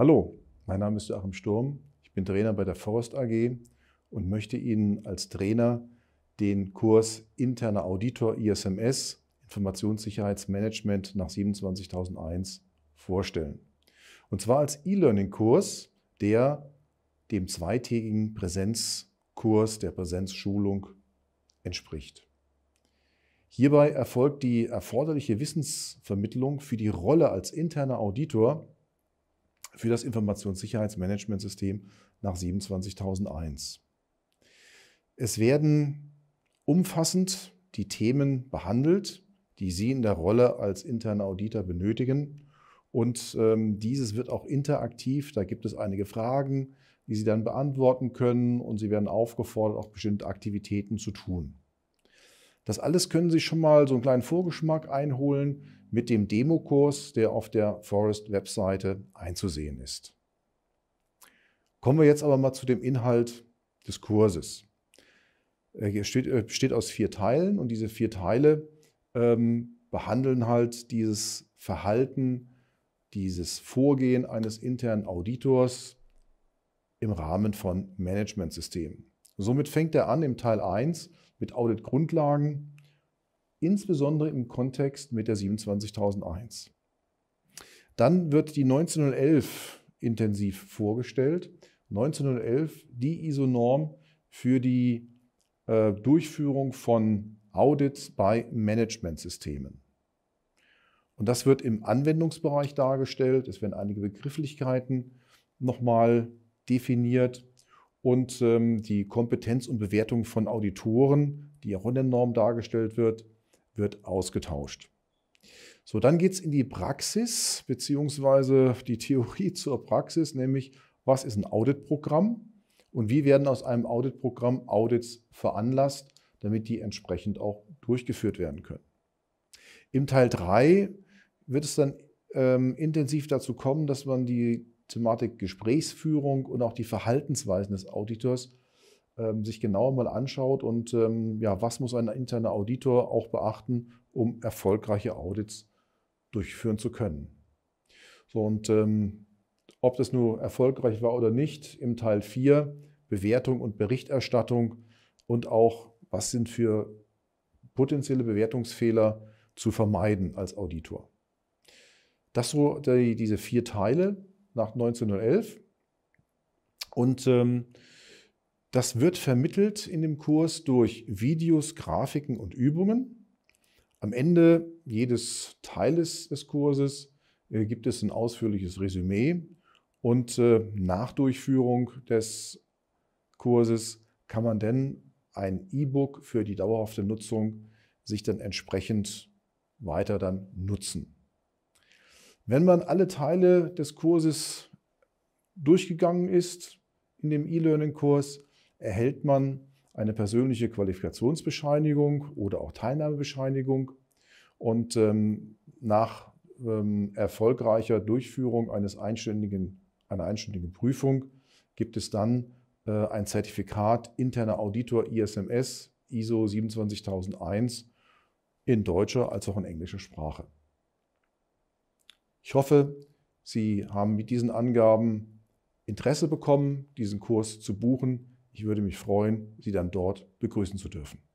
Hallo, mein Name ist Joachim Sturm, ich bin Trainer bei der Forst AG und möchte Ihnen als Trainer den Kurs Interner Auditor ISMS Informationssicherheitsmanagement nach 27001 vorstellen. Und zwar als E-Learning-Kurs, der dem zweitägigen Präsenzkurs der Präsenzschulung entspricht. Hierbei erfolgt die erforderliche Wissensvermittlung für die Rolle als interner Auditor für das Informationssicherheitsmanagementsystem nach 27001. Es werden umfassend die Themen behandelt, die Sie in der Rolle als interner Auditor benötigen. Und ähm, dieses wird auch interaktiv. Da gibt es einige Fragen, die Sie dann beantworten können und Sie werden aufgefordert, auch bestimmte Aktivitäten zu tun. Das alles können Sie schon mal so einen kleinen Vorgeschmack einholen mit dem Demokurs, der auf der Forest-Webseite einzusehen ist. Kommen wir jetzt aber mal zu dem Inhalt des Kurses. Äh, er äh, besteht aus vier Teilen und diese vier Teile ähm, behandeln halt dieses Verhalten, dieses Vorgehen eines internen Auditors im Rahmen von Managementsystemen. Somit fängt er an im Teil 1 mit Audit-Grundlagen, insbesondere im Kontext mit der 27001. Dann wird die 1911 intensiv vorgestellt. 1911 die ISO-Norm für die äh, Durchführung von Audits bei Managementsystemen. Und das wird im Anwendungsbereich dargestellt. Es werden einige Begrifflichkeiten nochmal definiert und ähm, die Kompetenz und Bewertung von Auditoren, die auch in der Norm dargestellt wird, wird ausgetauscht. So, dann geht es in die Praxis, beziehungsweise die Theorie zur Praxis, nämlich was ist ein Auditprogramm und wie werden aus einem Auditprogramm Audits veranlasst, damit die entsprechend auch durchgeführt werden können. Im Teil 3 wird es dann ähm, intensiv dazu kommen, dass man die Thematik Gesprächsführung und auch die Verhaltensweisen des Auditors ähm, sich genauer mal anschaut und ähm, ja, was muss ein interner Auditor auch beachten, um erfolgreiche Audits durchführen zu können. So und ähm, ob das nur erfolgreich war oder nicht, im Teil 4 Bewertung und Berichterstattung und auch, was sind für potenzielle Bewertungsfehler zu vermeiden als Auditor. Das so die, diese vier Teile nach 1911. Und ähm, das wird vermittelt in dem Kurs durch Videos, Grafiken und Übungen. Am Ende jedes Teiles des Kurses äh, gibt es ein ausführliches Resümee und äh, nach Durchführung des Kurses kann man dann ein E-Book für die dauerhafte Nutzung sich dann entsprechend weiter dann nutzen. Wenn man alle Teile des Kurses durchgegangen ist in dem E-Learning-Kurs, erhält man eine persönliche Qualifikationsbescheinigung oder auch Teilnahmebescheinigung. Und ähm, nach ähm, erfolgreicher Durchführung eines einstündigen, einer einstündigen Prüfung gibt es dann äh, ein Zertifikat interner Auditor ISMS ISO 27001 in deutscher als auch in englischer Sprache. Ich hoffe, Sie haben mit diesen Angaben Interesse bekommen, diesen Kurs zu buchen. Ich würde mich freuen, Sie dann dort begrüßen zu dürfen.